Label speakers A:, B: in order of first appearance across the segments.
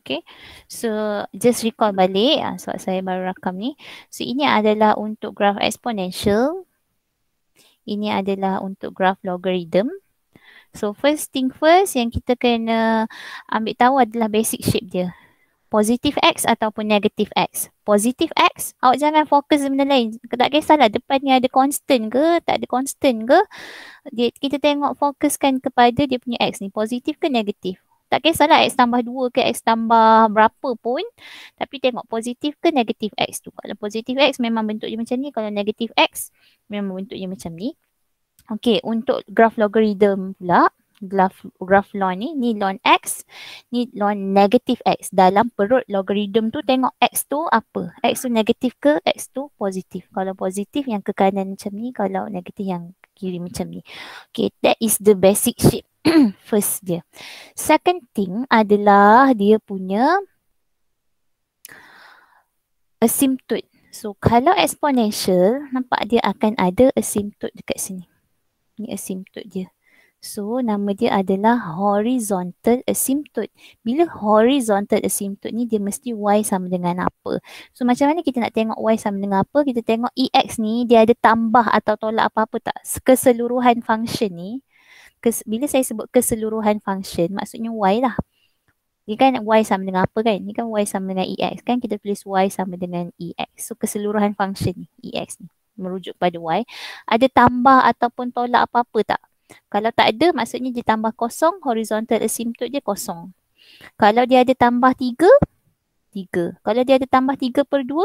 A: Okay, so just recall balik ah, so saya baru rakam ni. So ini adalah untuk graf exponential. Ini adalah untuk graf logarithm. So first thing first yang kita kena ambil tahu adalah basic shape dia. Positive X ataupun negative X. Positive X, awak jangan fokus benda lain. Tak kisahlah depan ni ada constant ke, tak ada constant ke. Dia, kita tengok fokuskan kepada dia punya X ni. positif ke negatif tak kisahlah X tambah 2 ke X tambah berapa pun tapi tengok positif ke negatif X tu. Kalau positif X memang bentuk dia macam ni. Kalau negatif X memang bentuk dia macam ni. Okay, untuk graf logarithm pula graf, graf ln ni, ni ln X ni ln negatif X dalam perut logarithm tu tengok X tu apa? X tu negatif ke? X tu positif. Kalau positif yang ke kanan macam ni, kalau negatif yang kiri macam ni. Okay, that is the basic shape. first dia. Second thing adalah dia punya asymptote. So kalau exponential, nampak dia akan ada asymptote dekat sini. Ini asymptote dia. So nama dia adalah horizontal asymptote. Bila horizontal asymptote ni dia mesti y sama dengan apa. So macam mana kita nak tengok y sama dengan apa? Kita tengok ex ni dia ada tambah atau tolak apa-apa tak? Keseluruhan function ni kes, bila saya sebut keseluruhan function maksudnya y lah. Ini kan y sama dengan apa kan? Ini kan y sama dengan ex kan? Kita tulis y sama dengan ex. So keseluruhan function ni ex ni merujuk pada y. Ada tambah ataupun tolak apa-apa tak? Kalau tak ada maksudnya dia tambah kosong horizontal asymptote dia kosong. Kalau dia ada tambah tiga, tiga. Kalau dia ada tambah tiga per dua,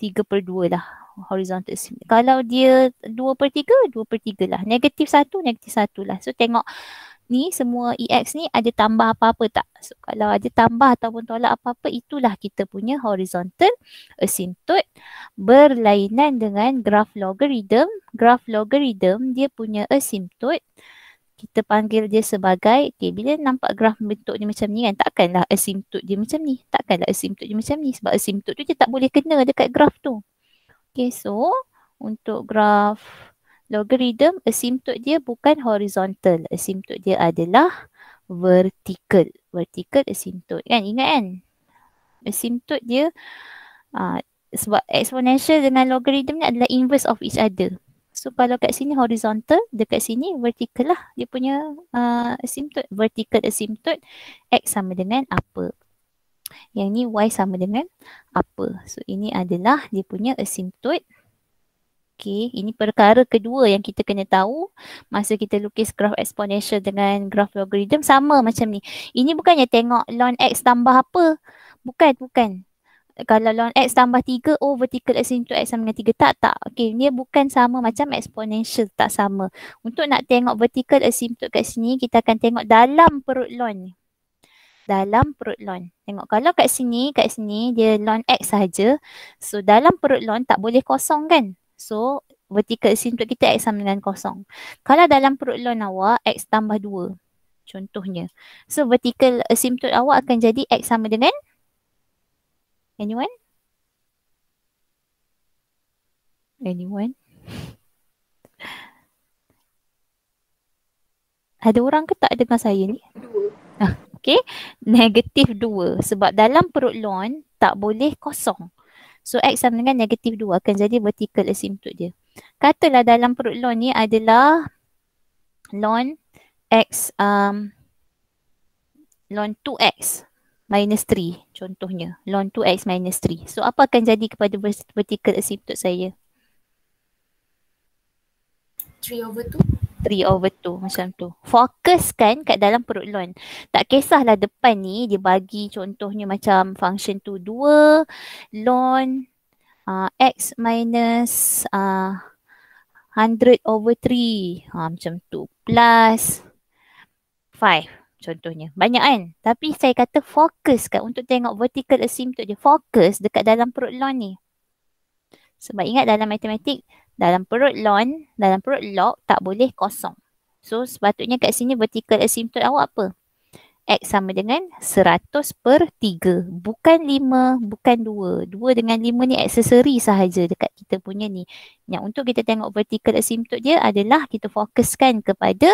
A: tiga per dua lah horizontal sini. Kalau dia 2 per 3, 2 per 3 lah. Negatif 1, negatif 1 lah. So tengok ni semua EX ni ada tambah apa-apa tak? So kalau ada tambah ataupun tolak apa-apa itulah kita punya horizontal asymptote berlainan dengan graph logarithm. Graph logarithm dia punya asymptote kita panggil dia sebagai, okay, bila nampak graf bentuk dia macam ni kan, takkanlah asymptote dia macam ni. Takkanlah asymptote dia macam ni sebab asymptote tu je tak boleh kena dekat graf tu. Okay, so untuk graf logarithm, asimptot dia bukan horizontal. Asimptot dia adalah vertical. Vertical asimptot kan? Ingat kan? Asimptot dia uh, sebab exponential dengan logarithm ni adalah inverse of each other. So kalau kat sini horizontal, dekat sini vertical lah. Dia punya uh, ah, asimptot. Vertical asimptot X sama dengan apa? Yang ni y sama dengan apa. So ini adalah dia punya asymptote. Okay, ini perkara kedua yang kita kena tahu masa kita lukis graf exponential dengan graf logarithm sama macam ni. Ini bukannya tengok ln x tambah apa. Bukan, bukan. Kalau ln x tambah 3, oh vertical asymptote x sama dengan 3. Tak, tak. Okay, ni bukan sama macam exponential. Tak sama. Untuk nak tengok vertical asymptote kat sini, kita akan tengok dalam perut ln ni dalam perut lon. Tengok kalau kat sini, kat sini dia lon X saja. So dalam perut lon tak boleh kosong kan? So vertikal sini untuk kita X sama dengan kosong. Kalau dalam perut lon awak X tambah 2 contohnya. So vertical asymptote eh, awak akan jadi X sama dengan anyone? Anyone? Ada orang ke tak dengar saya ni? Dua. Ah, okay negatif 2 sebab dalam perut lon tak boleh kosong so x sama dengan negatif 2 akan jadi vertical asymptote dia katalah dalam perut lon ni adalah lon x um, lon 2x minus 3 contohnya lon 2x minus 3 so apa akan jadi kepada vertical asymptote saya 3 over 2 three over two macam tu. Fokuskan kat dalam perut loan. Tak kisahlah depan ni dia bagi contohnya macam function tu dua loan uh, x minus uh, 100 over 3 ha, macam tu plus 5 contohnya. Banyak kan? Tapi saya kata fokus kat untuk tengok vertical asymptote je. Fokus dekat dalam perut loan ni. Sebab ingat dalam matematik, dalam perut lon, dalam perut log tak boleh kosong. So sepatutnya kat sini vertical asymptote awak apa? X sama dengan 100 per 3. Bukan 5, bukan 2. 2 dengan 5 ni aksesori sahaja dekat kita punya ni. Yang untuk kita tengok vertical asymptote dia adalah kita fokuskan kepada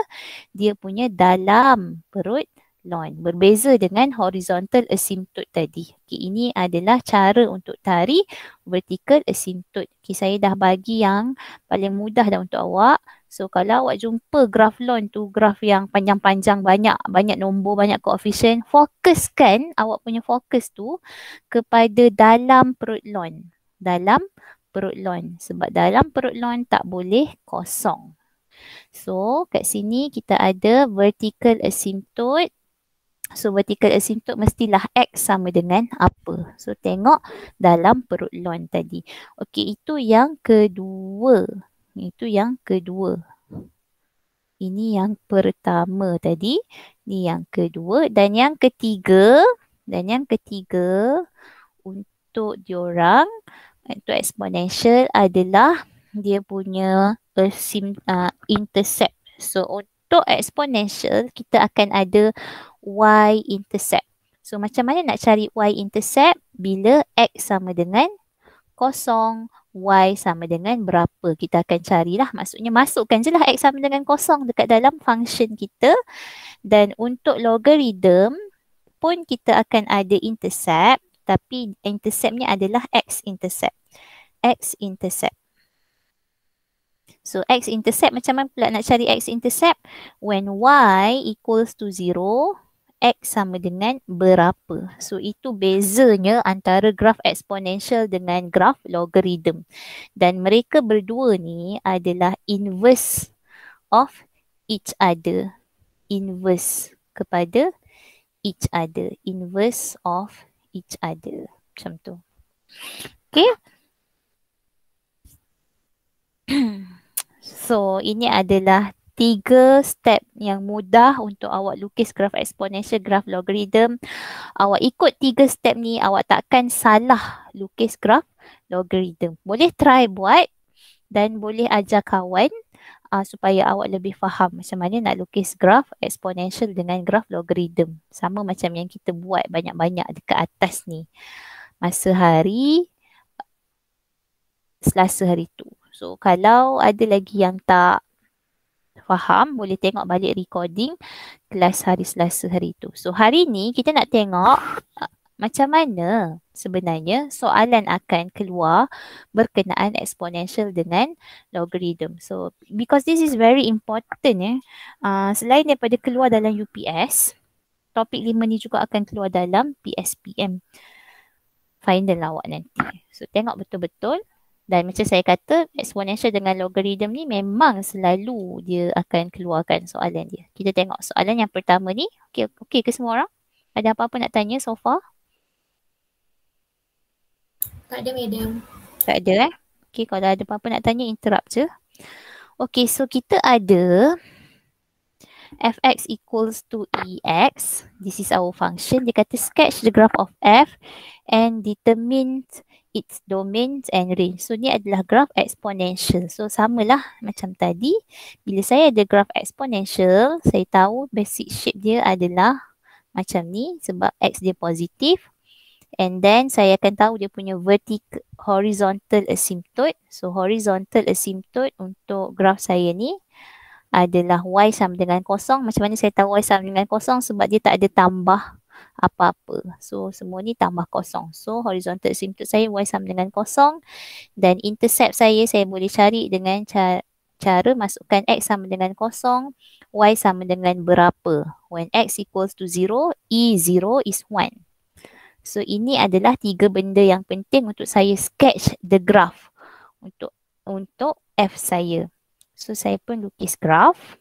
A: dia punya dalam perut loin. Berbeza dengan horizontal asymptote tadi. Okay, ini adalah cara untuk tarik vertical asymptote. Okay, saya dah bagi yang paling mudah dah untuk awak. So kalau awak jumpa graf loin tu, graf yang panjang-panjang banyak, banyak nombor, banyak koefisien, fokuskan awak punya fokus tu kepada dalam perut loin. Dalam perut loin. Sebab dalam perut loin tak boleh kosong. So kat sini kita ada vertical asymptote So vertical asymptote mestilah X sama dengan apa. So tengok dalam perut lon tadi. Okey itu yang kedua. Itu yang kedua. Ini yang pertama tadi. Ini yang kedua. Dan yang ketiga. Dan yang ketiga untuk diorang. Untuk exponential adalah dia punya asim, uh, ah, intercept. So untuk untuk exponential kita akan ada y intercept. So macam mana nak cari y intercept bila x sama dengan kosong, y sama dengan berapa. Kita akan carilah maksudnya masukkan je lah x sama dengan kosong dekat dalam function kita. Dan untuk logarithm pun kita akan ada intercept tapi interceptnya adalah x intercept. X intercept. So x intercept macam mana pula nak cari x intercept? When y equals to 0, x sama dengan berapa? So itu bezanya antara graf eksponensial dengan graf logarithm. Dan mereka berdua ni adalah inverse of each other. Inverse kepada each other. Inverse of each other. Macam tu. Okay. Okay. So ini adalah tiga step yang mudah untuk awak lukis graf exponential, graf logarithm. Awak ikut tiga step ni, awak takkan salah lukis graf logarithm. Boleh try buat dan boleh ajar kawan uh, supaya awak lebih faham macam mana nak lukis graf exponential dengan graf logarithm. Sama macam yang kita buat banyak-banyak dekat atas ni. Masa hari, selasa hari tu. So kalau ada lagi yang tak faham boleh tengok balik recording kelas hari Selasa hari tu. So hari ni kita nak tengok uh, macam mana sebenarnya soalan akan keluar berkenaan exponential dengan logarithm. So because this is very important eh. Uh, selain daripada keluar dalam UPS, topik lima ni juga akan keluar dalam PSPM. Final lah awak nanti. So tengok betul-betul dan macam saya kata exponential dengan logarithm ni memang selalu dia akan keluarkan soalan dia. Kita tengok soalan yang pertama ni. Okey okey, ke semua orang? Ada apa-apa nak tanya so far? Tak ada madam. Tak ada eh? Okey kalau ada apa-apa nak tanya interrupt je. Okey so kita ada fx equals to ex. This is our function. Dia kata sketch the graph of f and determine its domain and range. So ni adalah graph exponential. So samalah macam tadi. Bila saya ada graph exponential, saya tahu basic shape dia adalah macam ni sebab x dia positif. And then saya akan tahu dia punya vertical horizontal asymptote. So horizontal asymptote untuk graph saya ni adalah y sama dengan kosong. Macam mana saya tahu y sama dengan kosong sebab dia tak ada tambah apa-apa. So semua ni tambah kosong. So horizontal asymptot saya y sama dengan kosong dan intercept saya saya boleh cari dengan ca cara masukkan x sama dengan kosong, y sama dengan berapa. When x equals to zero, e zero is one. So ini adalah tiga benda yang penting untuk saya sketch the graph untuk untuk f saya. So saya pun lukis graph.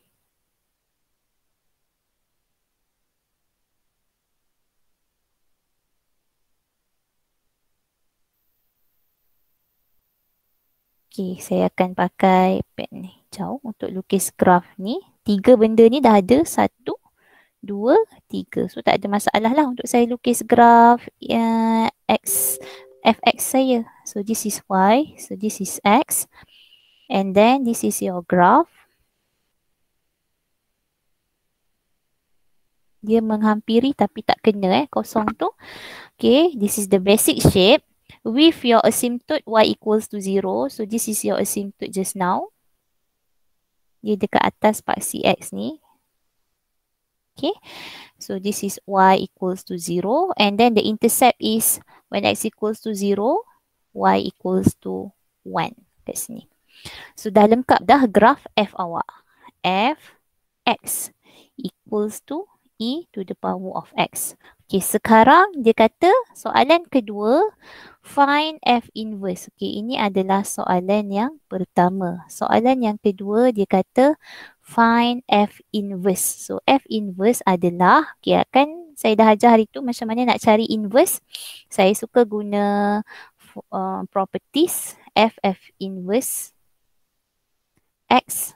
A: Okey, saya akan pakai pen ni. Jauh untuk lukis graf ni. Tiga benda ni dah ada. Satu, dua, tiga. So tak ada masalah lah untuk saya lukis graf uh, X, FX saya. So this is Y. So this is X. And then this is your graph. Dia menghampiri tapi tak kena eh kosong tu. Okay, this is the basic shape with your asymptote y equals to 0. So this is your asymptote just now. Dia dekat atas paksi x ni. Okay. So this is y equals to 0. And then the intercept is when x equals to 0, y equals to 1. That's ni. So dah lengkap dah graf f awak. f x equals to e to the power of x. Okey, sekarang dia kata soalan kedua, find f inverse. Okey, ini adalah soalan yang pertama. Soalan yang kedua dia kata find f inverse. So f inverse adalah, okey kan saya dah ajar hari tu macam mana nak cari inverse. Saya suka guna uh, properties f f inverse x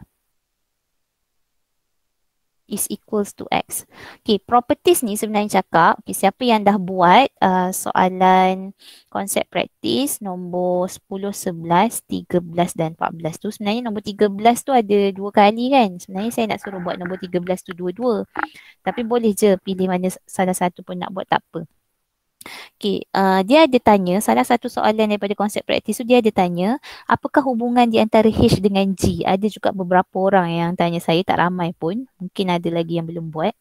A: is equals to x. Okay, properties ni sebenarnya cakap, okay, siapa yang dah buat uh, soalan konsep praktis nombor 10, 11, 13 dan 14 tu. Sebenarnya nombor 13 tu ada dua kali kan? Sebenarnya saya nak suruh buat nombor 13 tu dua-dua. Tapi boleh je pilih mana salah satu pun nak buat tak apa. Okay, uh, dia ada tanya salah satu soalan daripada konsep praktis tu dia ada tanya apakah hubungan di antara H dengan G? Ada juga beberapa orang yang tanya saya tak ramai pun. Mungkin ada lagi yang belum buat.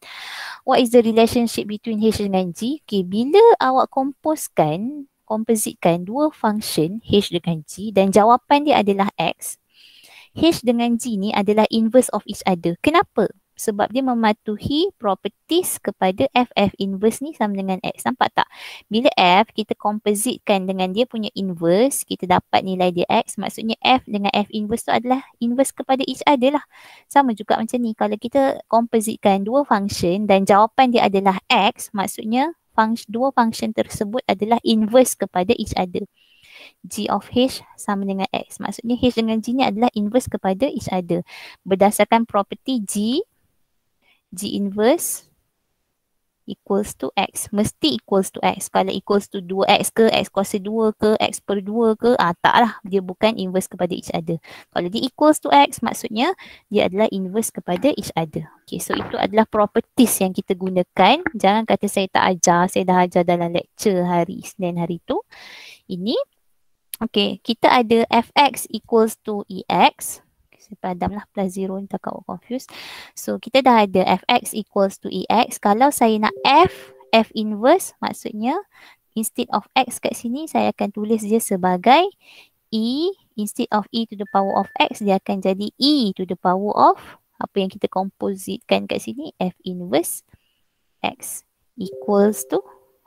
A: What is the relationship between H dengan G? Okay, bila awak komposkan, kompositkan dua function H dengan G dan jawapan dia adalah X, H dengan G ni adalah inverse of each other. Kenapa? sebab dia mematuhi properties kepada f f inverse ni sama dengan X. Nampak tak? Bila F kita compositekan dengan dia punya inverse, kita dapat nilai dia X. Maksudnya F dengan F inverse tu adalah inverse kepada each other lah. Sama juga macam ni. Kalau kita compositekan dua function dan jawapan dia adalah X, maksudnya function, dua function tersebut adalah inverse kepada each other. G of H sama dengan X. Maksudnya H dengan G ni adalah inverse kepada each other. Berdasarkan property G, G inverse equals to X. Mesti equals to X. Kalau equals to 2X ke, X kuasa 2 ke, X per 2 ke, ah, tak lah. Dia bukan inverse kepada each other. Kalau dia equals to X, maksudnya dia adalah inverse kepada each other. Okay, so itu adalah properties yang kita gunakan. Jangan kata saya tak ajar. Saya dah ajar dalam lecture hari senin hari tu. Ini Okay, kita ada fx equals to ex padam lah plus zero ni takut orang confused. So kita dah ada fx equals to ex. Kalau saya nak f, f inverse maksudnya instead of x kat sini saya akan tulis dia sebagai e instead of e to the power of x dia akan jadi e to the power of apa yang kita kompositkan kat sini f inverse x equals to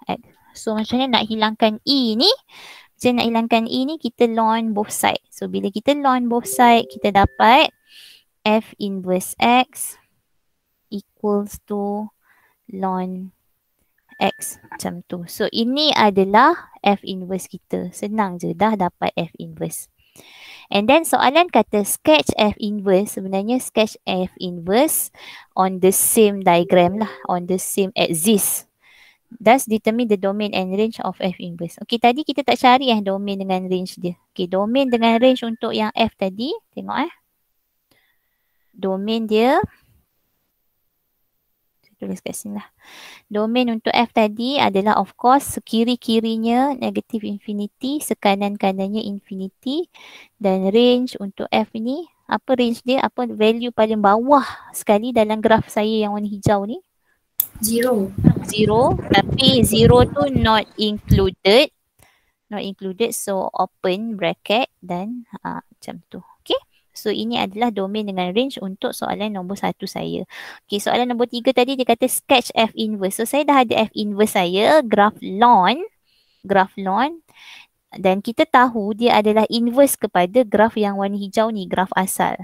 A: x. So macam mana nak hilangkan e ni jadi nak hilangkan E ni kita loan both side. So bila kita loan both side kita dapat F inverse X equals to loan X macam tu. So ini adalah F inverse kita. Senang je dah dapat F inverse. And then soalan kata sketch F inverse sebenarnya sketch F inverse on the same diagram lah on the same axis. Thus determine the domain and range of F inverse. Okey tadi kita tak cari eh domain dengan range dia. Okey domain dengan range untuk yang F tadi. Tengok eh. Domain dia. Saya tulis kat sini lah. Domain untuk F tadi adalah of course sekiri-kirinya negatif infinity. Sekanan-kanannya infinity. Dan range untuk F ni. Apa range dia? Apa value paling bawah sekali dalam graf saya yang warna hijau ni. Zero. Zero. Tapi zero tu not included. Not included. So open bracket dan ha, macam tu. Okay. So ini adalah domain dengan range untuk soalan nombor satu saya. Okay. Soalan nombor tiga tadi dia kata sketch F inverse. So saya dah ada F inverse saya. Graph lawn. Graph lawn. Dan kita tahu dia adalah inverse kepada graf yang warna hijau ni, graf asal.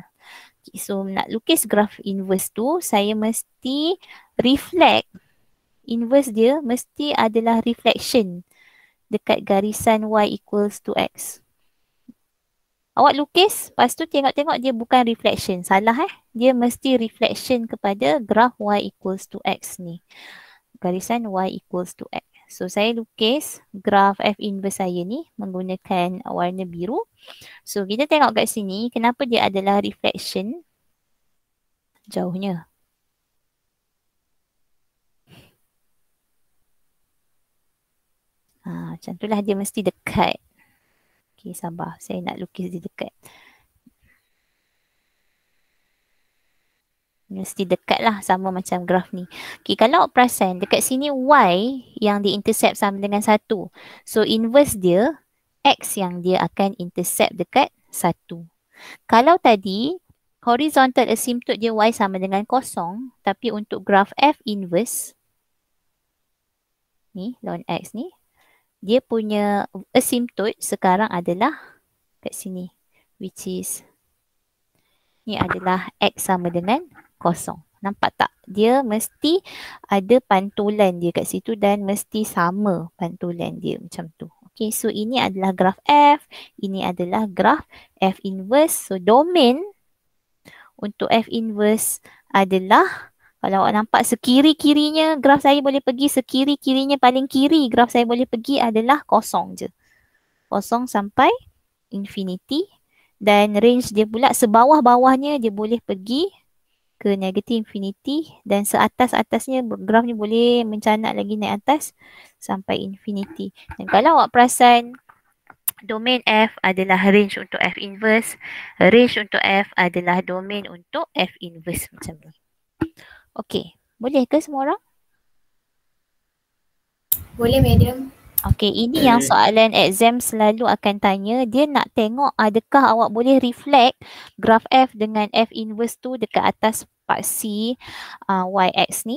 A: Okay, so nak lukis graf inverse tu, saya mesti reflect inverse dia mesti adalah reflection dekat garisan y equals to x. Awak lukis, lepas tu tengok-tengok dia bukan reflection. Salah eh. Dia mesti reflection kepada graf y equals to x ni. Garisan y equals to x. So, saya lukis graf f inverse saya ni menggunakan warna biru. So, kita tengok kat sini kenapa dia adalah reflection jauhnya. Ha, macam itulah dia mesti dekat. Okey sabar. Saya nak lukis dia dekat. Mesti dekat lah sama macam graf ni. Okey kalau perasan dekat sini Y yang di intercept sama dengan satu, So inverse dia X yang dia akan intercept dekat satu. Kalau tadi horizontal asymptote dia Y sama dengan kosong, tapi untuk graf F inverse ni lawan X ni dia punya asymptote sekarang adalah kat sini which is ni adalah x sama dengan kosong. Nampak tak? Dia mesti ada pantulan dia kat situ dan mesti sama pantulan dia macam tu. Okay, so ini adalah graf F. Ini adalah graf F inverse. So, domain untuk F inverse adalah kalau awak nampak sekiri-kirinya graf saya boleh pergi, sekiri-kirinya paling kiri graf saya boleh pergi adalah kosong je. Kosong sampai infinity dan range dia pula sebawah-bawahnya dia boleh pergi ke negatif infinity dan seatas-atasnya graf ni boleh mencanak lagi naik atas sampai infinity. Dan kalau awak perasan domain F adalah range untuk F inverse, range untuk F adalah domain untuk F inverse macam ni. Okey. Boleh ke semua orang? Boleh madam. Okey, ini okay. yang eh. soalan exam selalu akan tanya. Dia nak tengok adakah awak boleh reflect graf F dengan F inverse tu dekat atas paksi uh, x ni.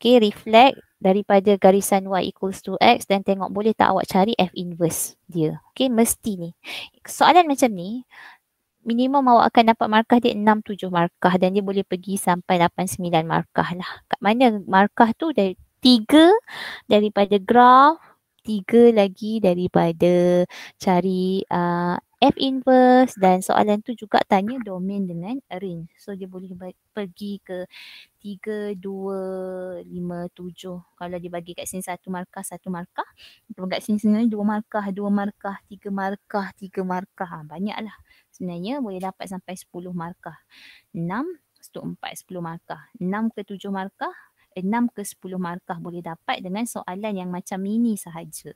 A: Okey, reflect daripada garisan Y equals to X dan tengok boleh tak awak cari F inverse dia. Okey, mesti ni. Soalan macam ni, minimum awak akan dapat markah dia 6 7 markah dan dia boleh pergi sampai 8 9 markah lah. Kat mana markah tu dari 3 daripada graf, 3 lagi daripada cari uh, F inverse dan soalan tu juga tanya domain dengan range. So dia boleh pergi ke 3, 2, 5, 7. Kalau dia bagi kat sini satu markah, satu markah. Kalau kat sini sebenarnya dua markah, dua markah, tiga markah, tiga markah. Ha, banyaklah. Sebenarnya boleh dapat sampai 10 markah. 6 untuk 4, 10 markah. 6 ke 7 markah, 6 ke 10 markah boleh dapat dengan soalan yang macam ini sahaja.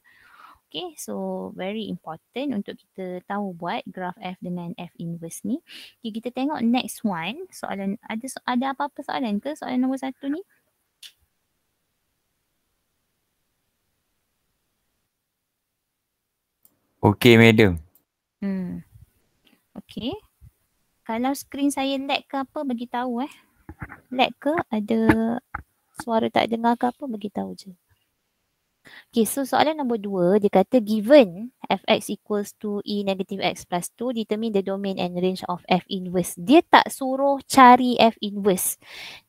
A: Okay, so very important untuk kita tahu buat graf F dengan F inverse ni. Okay, kita tengok next one. Soalan, ada ada apa-apa soalan ke soalan nombor satu ni? Okay, madam. Hmm. Okay. Kalau screen saya lag ke apa, bagi tahu eh. Lag ke ada suara tak dengar ke apa, bagi tahu je. Okay, so soalan nombor dua, dia kata given fx equals to e negative x plus 2, determine the domain and range of f inverse. Dia tak suruh cari f inverse.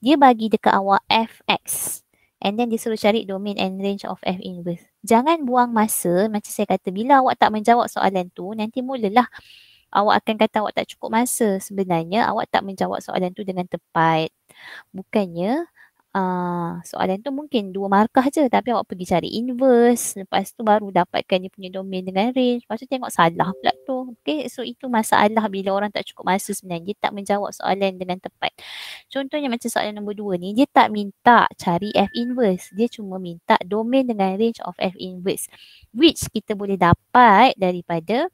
A: Dia bagi dekat awak fx. And then dia suruh cari domain and range of f inverse. Jangan buang masa, macam saya kata, bila awak tak menjawab soalan tu, nanti mulalah awak akan kata awak tak cukup masa. Sebenarnya awak tak menjawab soalan tu dengan tepat. Bukannya uh, soalan tu mungkin dua markah je tapi awak pergi cari inverse lepas tu baru dapatkan dia punya domain dengan range lepas tu tengok salah pula tu okay so itu masalah bila orang tak cukup masa sebenarnya dia tak menjawab soalan dengan tepat contohnya macam soalan nombor dua ni dia tak minta cari F inverse dia cuma minta domain dengan range of F inverse which kita boleh dapat daripada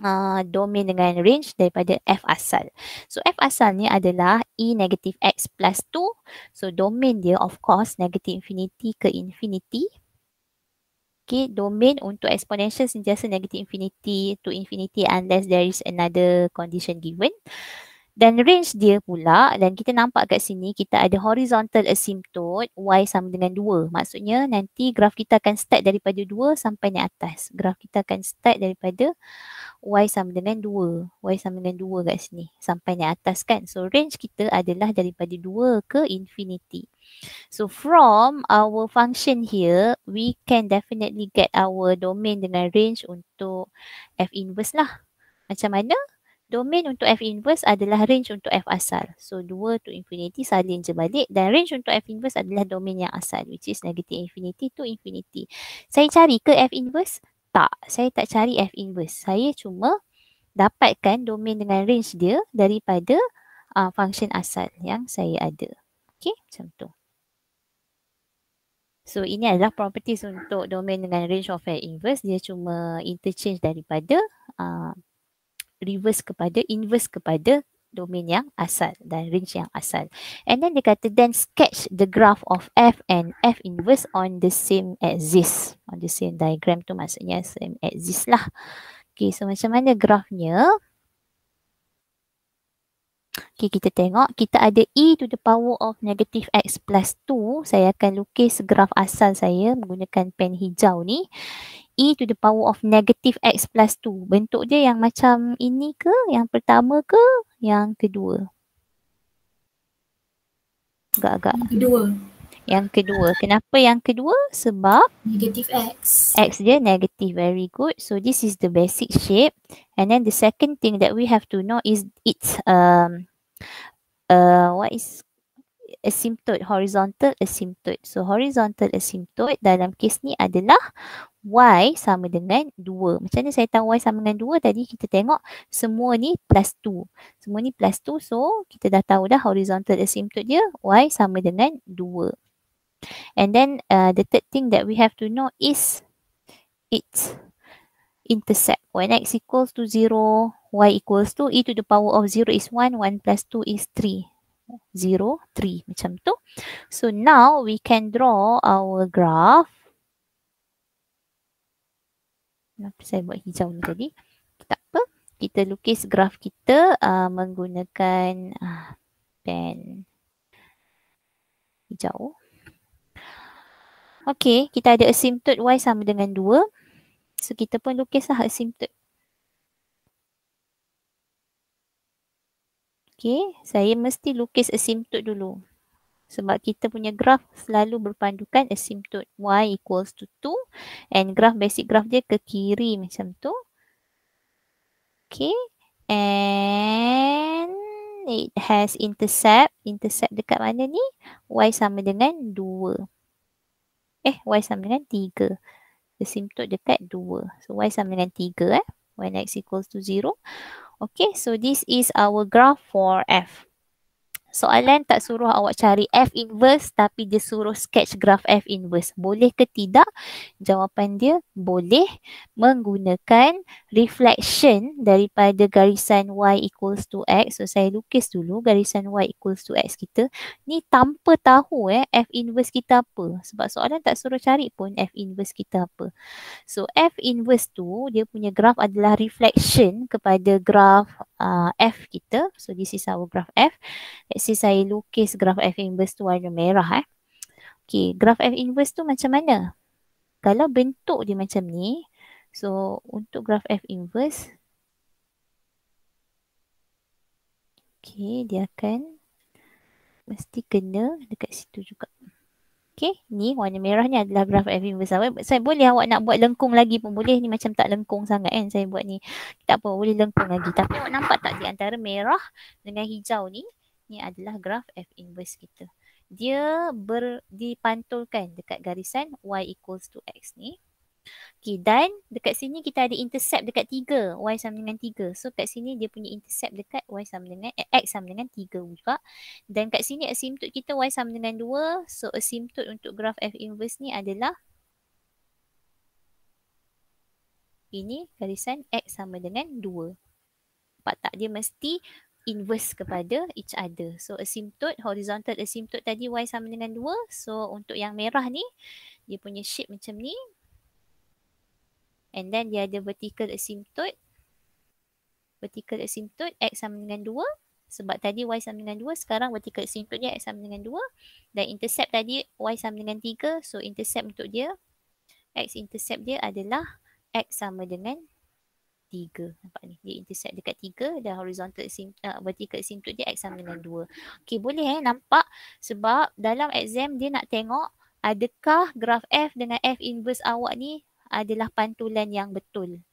A: uh, domain dengan range daripada F asal. So F asal ni adalah E negative X plus 2. So domain dia of course negative infinity ke infinity. Okay, domain untuk exponential sentiasa negative infinity to infinity unless there is another condition given. Dan range dia pula dan kita nampak kat sini kita ada horizontal asymptote y sama dengan 2. Maksudnya nanti graf kita akan start daripada 2 sampai naik atas. Graf kita akan start daripada y sama dengan 2. Y sama dengan 2 kat sini sampai naik atas kan. So range kita adalah daripada 2 ke infinity. So from our function here, we can definitely get our domain dengan range untuk f inverse lah. Macam mana? domain untuk F inverse adalah range untuk F asal. So 2 to infinity saling je balik dan range untuk F inverse adalah domain yang asal which is negative infinity to infinity. Saya cari ke F inverse? Tak. Saya tak cari F inverse. Saya cuma dapatkan domain dengan range dia daripada uh, function asal yang saya ada. Okay macam tu. So ini adalah properties untuk domain dengan range of F inverse. Dia cuma interchange daripada uh, reverse kepada inverse kepada domain yang asal dan range yang asal. And then dia kata then sketch the graph of f and f inverse on the same axis. On the same diagram tu maksudnya same axis lah. Okay so macam mana grafnya? Okay, kita tengok kita ada e to the power of negative x plus 2. Saya akan lukis graf asal saya menggunakan pen hijau ni. e to the power of negative x plus 2. Bentuk dia yang macam ini ke? Yang pertama ke? Yang kedua? Agak-agak. Yang kedua. Yang kedua. Kenapa yang kedua? Sebab negative x. X dia negative. Very good. So this is the basic shape. And then the second thing that we have to know is it's um, uh, what is asymptote horizontal asymptote so horizontal asymptote dalam kes ni adalah y sama dengan 2 macam mana saya tahu y sama dengan 2 tadi kita tengok semua ni plus 2 semua ni plus 2 so kita dah tahu dah horizontal asymptote dia y sama dengan 2 and then uh, the third thing that we have to know is its intercept when x equals to y equals to e to the power of 0 is 1, 1 plus 2 is 3. 0, 3 macam tu. So now we can draw our graph. Kenapa saya buat hijau ni tadi? Tak apa. Kita lukis graf kita uh, menggunakan uh, pen hijau. Okay, kita ada asymptote y sama dengan 2. So kita pun lukislah asymptote Okay, saya mesti lukis asimptot dulu. Sebab kita punya graf selalu berpandukan asimptot y equals to 2 and graf basic graf dia ke kiri macam tu. Okay, and it has intercept. Intercept dekat mana ni? Y sama dengan 2. Eh, Y sama dengan 3. Asimptot dekat 2. So, Y sama dengan 3 eh. When x equals to 0. Okay, so this is our graph for F. Soalan tak suruh awak cari F inverse tapi dia suruh sketch graph F inverse. Boleh ke tidak? Jawapan dia boleh menggunakan reflection daripada garisan y equals to x. So saya lukis dulu garisan y equals to x kita. Ni tanpa tahu eh f inverse kita apa. Sebab soalan tak suruh cari pun f inverse kita apa. So f inverse tu dia punya graf adalah reflection kepada graf uh, f kita. So this is our graph f. Let's see saya lukis graf f inverse tu warna merah eh. Okay, graf f inverse tu macam mana? kalau bentuk dia macam ni so untuk graf f inverse okey dia akan mesti kena dekat situ juga okey ni warna merah ni adalah graf f inverse saya. saya boleh awak nak buat lengkung lagi pun boleh ni macam tak lengkung sangat kan saya buat ni tak apa boleh lengkung lagi tapi awak nampak tak di antara merah dengan hijau ni ni adalah graf f inverse kita dia ber, dipantulkan dekat garisan y equals to x ni. Okay, dan dekat sini kita ada intercept dekat 3, y sama dengan 3. So kat sini dia punya intercept dekat y sama dengan eh, x sama dengan 3 juga. Dan kat sini asimtot kita y sama dengan 2. So asimtot untuk graf f inverse ni adalah ini garisan x sama dengan 2. Nampak tak? Dia mesti inverse kepada each other. So asymptote, horizontal asymptote tadi y sama dengan 2. So untuk yang merah ni, dia punya shape macam ni. And then dia ada vertical asymptote. Vertical asymptote x sama dengan 2. Sebab tadi y sama dengan 2, sekarang vertical asymptote dia x sama dengan 2. Dan intercept tadi y sama dengan 3. So intercept untuk dia, x intercept dia adalah x sama dengan tiga nampak ni dia intersect dekat tiga dan horizontal sim uh, vertical sim tu dia examinan dua okey boleh eh nampak sebab dalam exam dia nak tengok adakah graf F dengan F inverse awak ni adalah pantulan yang betul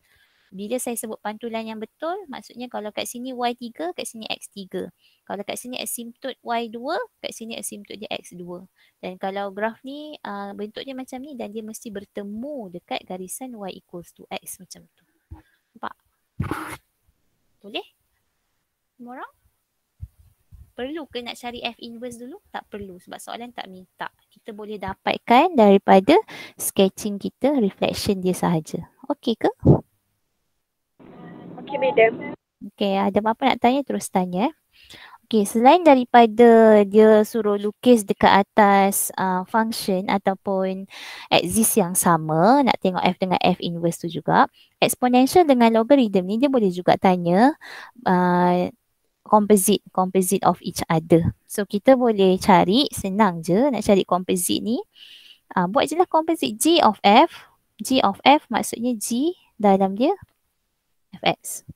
A: bila saya sebut pantulan yang betul maksudnya kalau kat sini y tiga, kat sini x tiga. kalau kat sini asimptot y dua, kat sini asimptot dia x dua. dan kalau graf ni uh, bentuknya macam ni dan dia mesti bertemu dekat garisan y equals to x macam tu boleh? Semua orang? Perlu ke nak cari F inverse dulu? Tak perlu sebab soalan tak minta. Kita boleh dapatkan daripada sketching kita reflection dia sahaja. Okey ke? Okey madam. Okey ada apa-apa nak tanya terus tanya eh. Okay, selain daripada dia suruh lukis dekat atas uh, function ataupun axis yang sama, nak tengok F dengan F inverse tu juga, exponential dengan logarithm ni dia boleh juga tanya uh, composite composite of each other. So kita boleh cari senang je nak cari composite ni. Uh, buat je lah composite G of F. G of F maksudnya G dalam dia Fx.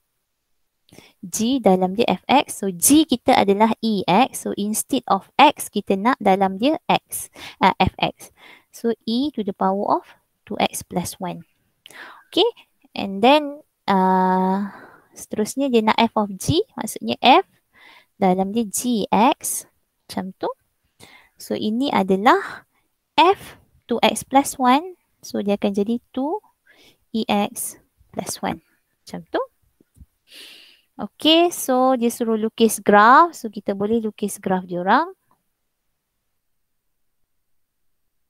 A: G dalam dia Fx. So, G kita adalah Ex. So, instead of X, kita nak dalam dia X. Uh, ah, Fx. So, E to the power of 2X plus 1. Okay. And then, uh, seterusnya dia nak F of G. Maksudnya F dalam dia Gx. Macam tu. So, ini adalah F 2X plus 1. So, dia akan jadi 2 Ex plus 1. Macam tu. Okay, so dia suruh lukis graf. So kita boleh lukis graf dia orang.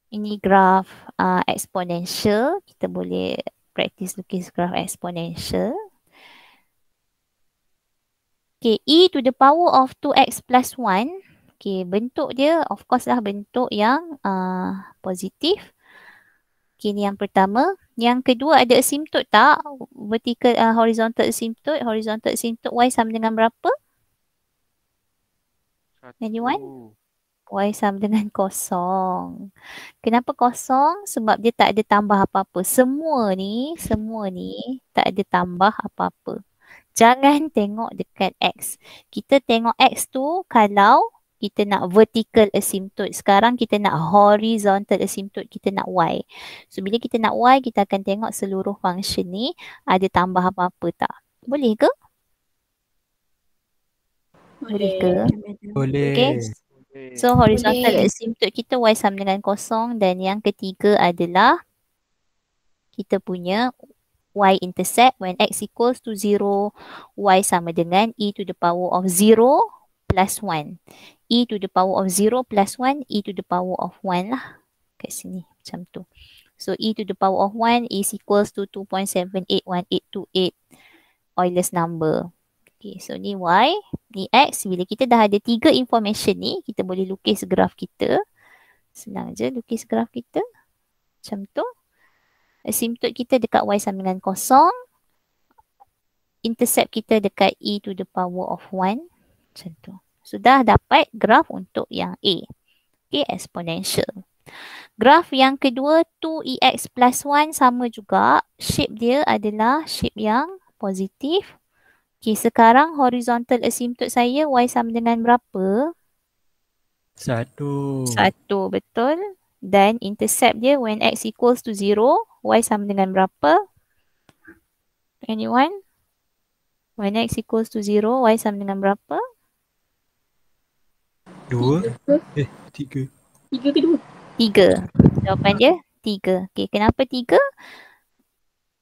A: Ini graf uh, exponential. Kita boleh practice lukis graf exponential. Okay, e to the power of 2x plus 1. Okay, bentuk dia of course lah bentuk yang uh, positif. Okay, ni yang pertama. Yang kedua ada asymptote tak? Vertical uh, horizontal asymptote, horizontal asymptote y sama dengan berapa? Anyone? Y sama dengan kosong. Kenapa kosong? Sebab dia tak ada tambah apa-apa. Semua ni, semua ni tak ada tambah apa-apa. Jangan tengok dekat X. Kita tengok X tu kalau kita nak vertical asymptote. Sekarang kita nak horizontal asymptote, kita nak Y. So bila kita nak Y, kita akan tengok seluruh function ni ada tambah apa-apa tak. Boleh ke? Boleh ke? Boleh. Okay. So horizontal Boleh. asymptote kita Y sama dengan kosong dan yang ketiga adalah kita punya Y intercept when X equals to zero, Y sama dengan E to the power of zero plus 1. E to the power of 0 plus 1, E to the power of 1 lah. Kat sini macam tu. So E to the power of 1 is equals to 2.781828 Euler's number. Okay, so ni Y, ni X. Bila kita dah ada tiga information ni, kita boleh lukis graf kita. Senang je lukis graf kita. Macam tu. Asimptot kita dekat Y sama dengan kosong. Intercept kita dekat E to the power of 1. Macam tu sudah dapat graf untuk yang A. Okay, exponential. Graf yang kedua 2EX plus 1 sama juga. Shape dia adalah shape yang positif. Okay, sekarang horizontal asymptote saya Y sama dengan berapa? Satu. Satu, betul. Dan intercept dia when X equals to zero, Y sama dengan berapa? Anyone? When X equals to zero, Y sama dengan berapa? Dua. eh, tiga. Tiga ke dua? Tiga. Jawapan dia tiga. Okay, kenapa tiga?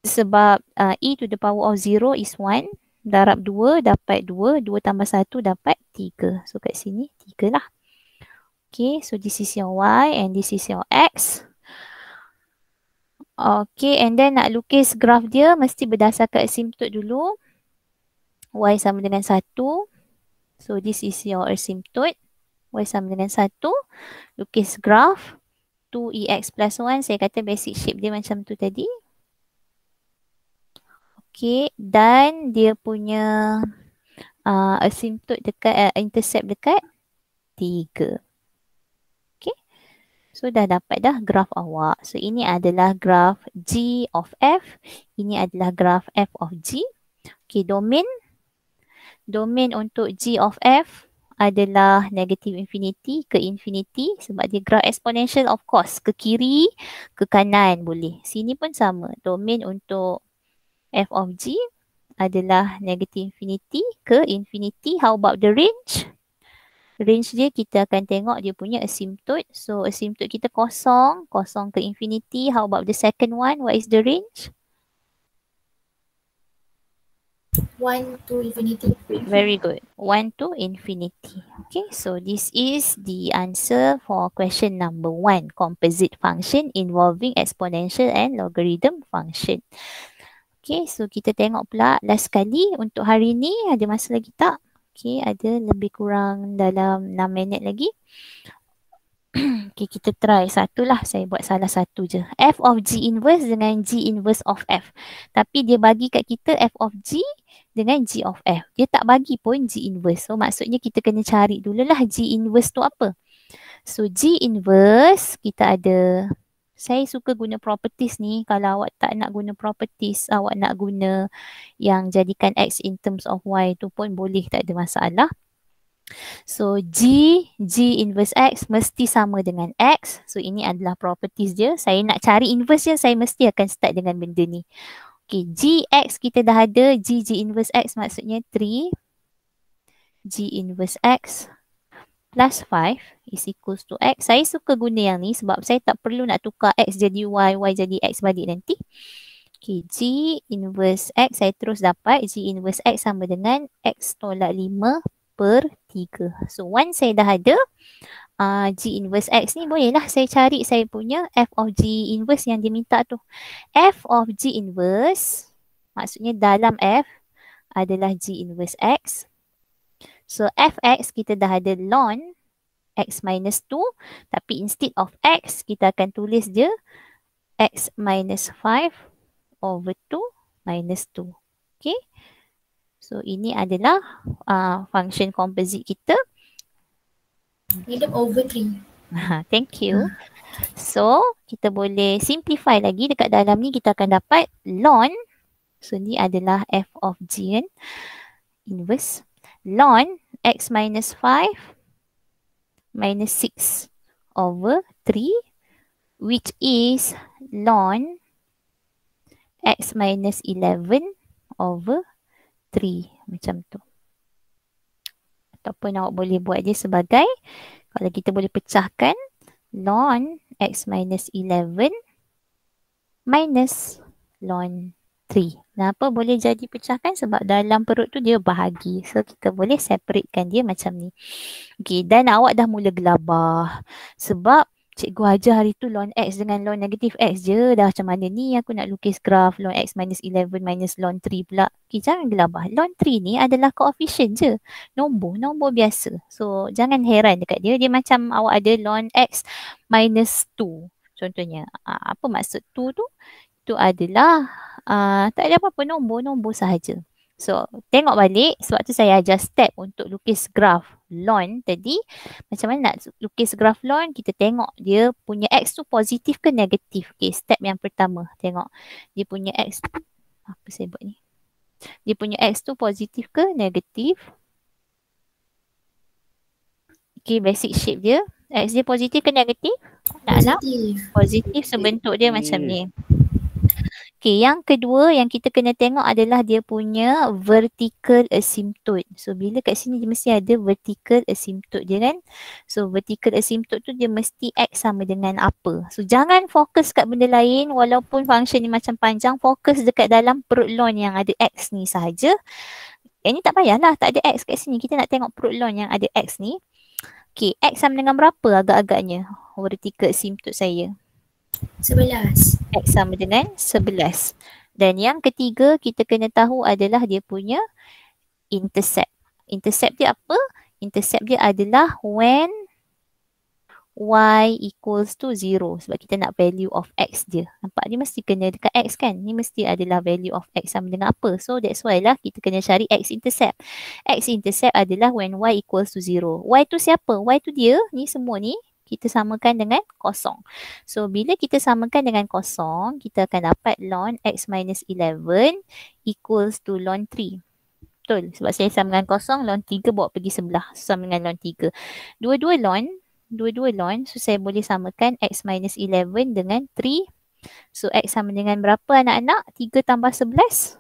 A: Sebab uh, e to the power of zero is one. Darab dua dapat dua. Dua tambah satu dapat tiga. So kat sini tiga lah. Okay, so this is your y and this is your x. Okay, and then nak lukis graf dia mesti berdasarkan asymptote dulu. Y sama dengan satu. So this is your asymptote. Y sama dengan 1. Lukis graf 2EX plus 1. Saya kata basic shape dia macam tu tadi. Okay. Dan dia punya uh, asymptote dekat, uh, intercept dekat 3. Okay. So dah dapat dah graf awak. So ini adalah graf G of F. Ini adalah graf F of G. Okay. Domain. Domain untuk G of F adalah negative infinity ke infinity sebab dia graph exponential of course ke kiri ke kanan boleh. Sini pun sama. Domain untuk f of g adalah negative infinity ke infinity. How about the range? Range dia kita akan tengok dia punya asymptote. So asymptote kita kosong, kosong ke infinity. How about the second one? What is the range? One to infinity. Very good. One to infinity. Okay, so this is the answer for question number one. composite function involving exponential and logarithm function. Okay, so kita tengok pula last kali untuk hari ni ada masa lagi tak? Okay, ada lebih kurang dalam 6 minit lagi. okay, kita try satu lah. Saya buat salah satu je. F of G inverse dengan G inverse of F. Tapi dia bagi kat kita F of G dengan G of F. Dia tak bagi pun G inverse. So maksudnya kita kena cari dululah G inverse tu apa. So G inverse kita ada. Saya suka guna properties ni. Kalau awak tak nak guna properties, awak nak guna yang jadikan X in terms of Y tu pun boleh. Tak ada masalah. So G, G inverse X mesti sama dengan X. So ini adalah properties dia. Saya nak cari inverse dia, saya mesti akan start dengan benda ni. Okay, G, X kita dah ada. G, G inverse X maksudnya 3. G inverse X plus 5 is equals to X. Saya suka guna yang ni sebab saya tak perlu nak tukar X jadi Y, Y jadi X balik nanti. Okay, G inverse X saya terus dapat. G inverse X sama dengan X tolak 5 per 3. So once saya dah ada uh, G inverse X ni bolehlah saya cari saya punya F of G inverse yang diminta tu. F of G inverse maksudnya dalam F adalah G inverse X. So f x kita dah ada ln X minus 2 tapi instead of X kita akan tulis dia X minus 5 over 2 minus 2. Okay. So ini adalah uh, function composite kita. Hidup over 3. Thank you. So kita boleh simplify lagi dekat dalam ni kita akan dapat ln. So ni adalah f of g kan. Inverse. Ln x minus 5 minus 6 over 3 which is ln x minus 11 over entry macam tu. Ataupun awak boleh buat dia sebagai kalau kita boleh pecahkan ln x minus 11 minus ln 3. Kenapa boleh jadi pecahkan? Sebab dalam perut tu dia bahagi. So kita boleh separatekan dia macam ni. Okay dan awak dah mula gelabah. Sebab cikgu ajar hari tu ln x dengan ln negatif x je dah macam mana ni aku nak lukis graf ln x minus 11 minus ln 3 pula. Okay, jangan gelabah. Ln 3 ni adalah coefficient je. Nombor, nombor biasa. So jangan heran dekat dia. Dia macam awak ada ln x minus 2 contohnya. Ah, apa maksud 2 tu? Itu adalah uh, tak ada apa-apa nombor, nombor sahaja. So tengok balik sebab tu saya ajar step untuk lukis graf lawn tadi macam mana nak lukis graf lawn kita tengok dia punya x tu positif ke negatif okey step yang pertama tengok dia punya x apa saya buat ni dia punya x tu positif ke negatif okey basic shape dia x dia positif ke negatif tak lah positif sebentuk dia yeah. macam ni Okey, yang kedua yang kita kena tengok adalah dia punya vertical asymptote. So, bila kat sini dia mesti ada vertical asymptote dia kan. So, vertical asymptote tu dia mesti X sama dengan apa. So, jangan fokus kat benda lain walaupun function ni macam panjang. Fokus dekat dalam perut lon yang ada X ni sahaja. Yang ni tak payahlah. Tak ada X kat sini. Kita nak tengok perut lon yang ada X ni. Okey, X sama dengan berapa agak-agaknya vertical asymptote saya. Sebelas. X sama dengan sebelas. Dan yang ketiga kita kena tahu adalah dia punya intercept. Intercept dia apa? Intercept dia adalah when y equals to zero. Sebab kita nak value of x dia. Nampak ni mesti kena dekat x kan? Ni mesti adalah value of x sama dengan apa. So that's why lah kita kena cari x intercept. X intercept adalah when y equals to zero. Y tu siapa? Y tu dia. Ni semua ni kita samakan dengan kosong. So bila kita samakan dengan kosong, kita akan dapat ln x minus 11 equals to ln 3. Betul. Sebab saya sama dengan kosong, ln 3 bawa pergi sebelah. Sama dengan ln 3. Dua-dua ln, dua-dua ln. So saya boleh samakan x minus 11 dengan 3. So x sama dengan berapa anak-anak? 3 tambah 11?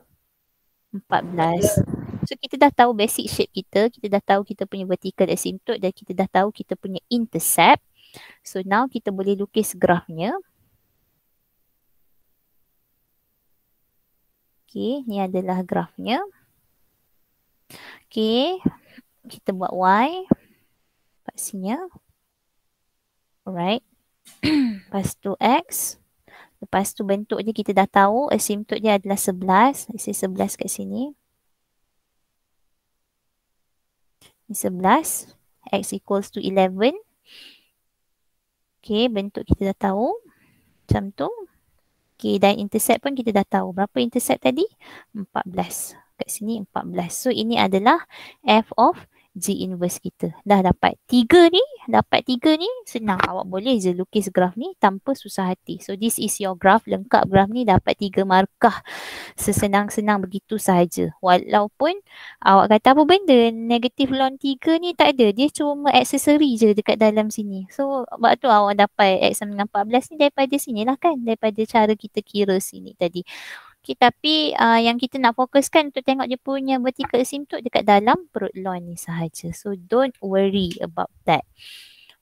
A: 14. So kita dah tahu basic shape kita, kita dah tahu kita punya vertical asymptote dan kita dah tahu kita punya intercept. So now kita boleh lukis grafnya. Okay, ni adalah grafnya. Okay, kita buat Y. Pastinya. Alright. Lepas tu X. Lepas tu bentuk je kita dah tahu. Asimtut dia adalah 11. Isi 11 kat sini. Ini 11. X equals to 11. Okey, bentuk kita dah tahu. Macam tu. Okey, dan intercept pun kita dah tahu. Berapa intercept tadi? 14. Kat sini 14. So, ini adalah F of Z inverse kita. Dah dapat tiga ni, dapat tiga ni senang awak boleh je lukis graf ni tanpa susah hati. So this is your graph, lengkap graf ni dapat tiga markah sesenang-senang begitu sahaja. Walaupun awak kata apa benda negatif long tiga ni tak ada. Dia cuma aksesori je dekat dalam sini. So waktu tu awak dapat X dengan 14 ni daripada sini lah kan. Daripada cara kita kira sini tadi. Okay, tapi uh, yang kita nak fokuskan untuk tengok dia punya vertical asymptote dekat dalam perut loin ni sahaja. So don't worry about that.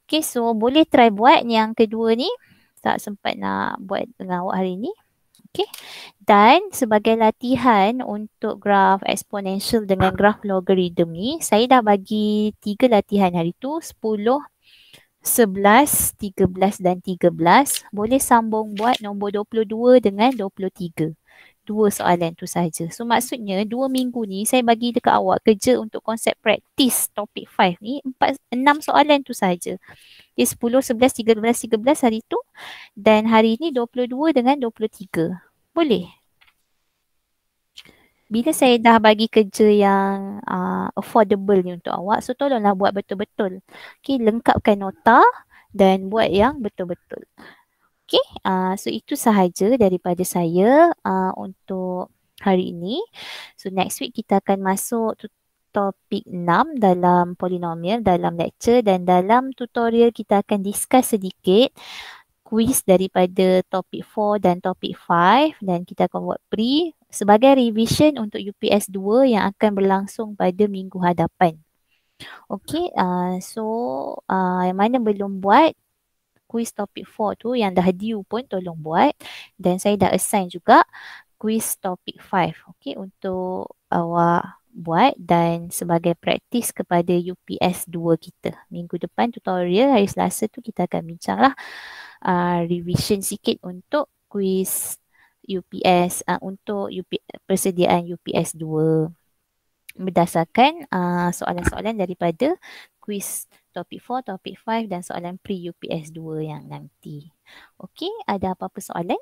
A: Okay, so boleh try buat yang kedua ni. Tak sempat nak buat dengan awak hari ni. Okay. Dan sebagai latihan untuk graf exponential dengan graf logaritm ni, saya dah bagi tiga latihan hari tu. sepuluh, sebelas, tiga belas dan tiga belas. Boleh sambung buat nombor dua puluh dua dengan dua puluh tiga dua soalan tu saja. So maksudnya dua minggu ni saya bagi dekat awak kerja untuk konsep praktis topik 5 ni empat enam soalan tu saja. Dia 10 11 13 13 hari tu dan hari ni 22 dengan 23. Boleh. Bila saya dah bagi kerja yang uh, affordable ni untuk awak, so tolonglah buat betul-betul. Okey, lengkapkan nota dan buat yang betul-betul. Okay, uh, so itu sahaja daripada saya uh, untuk hari ini. So next week kita akan masuk to topik 6 dalam polinomial dalam lecture dan dalam tutorial kita akan discuss sedikit quiz daripada topik 4 dan topik 5 dan kita akan buat pre sebagai revision untuk UPS 2 yang akan berlangsung pada minggu hadapan. Okay, uh, so uh, yang mana belum buat quiz topic 4 tu yang dah due pun tolong buat dan saya dah assign juga quiz topic 5 okey untuk awak buat dan sebagai praktis kepada UPS 2 kita. Minggu depan tutorial hari Selasa tu kita akan bincanglah uh, revision sikit untuk quiz UPS uh, untuk UP, persediaan UPS 2 berdasarkan uh, soalan-soalan daripada quiz topik 4, topik 5 dan soalan pre-UPS 2 yang nanti. Okey, ada apa-apa soalan?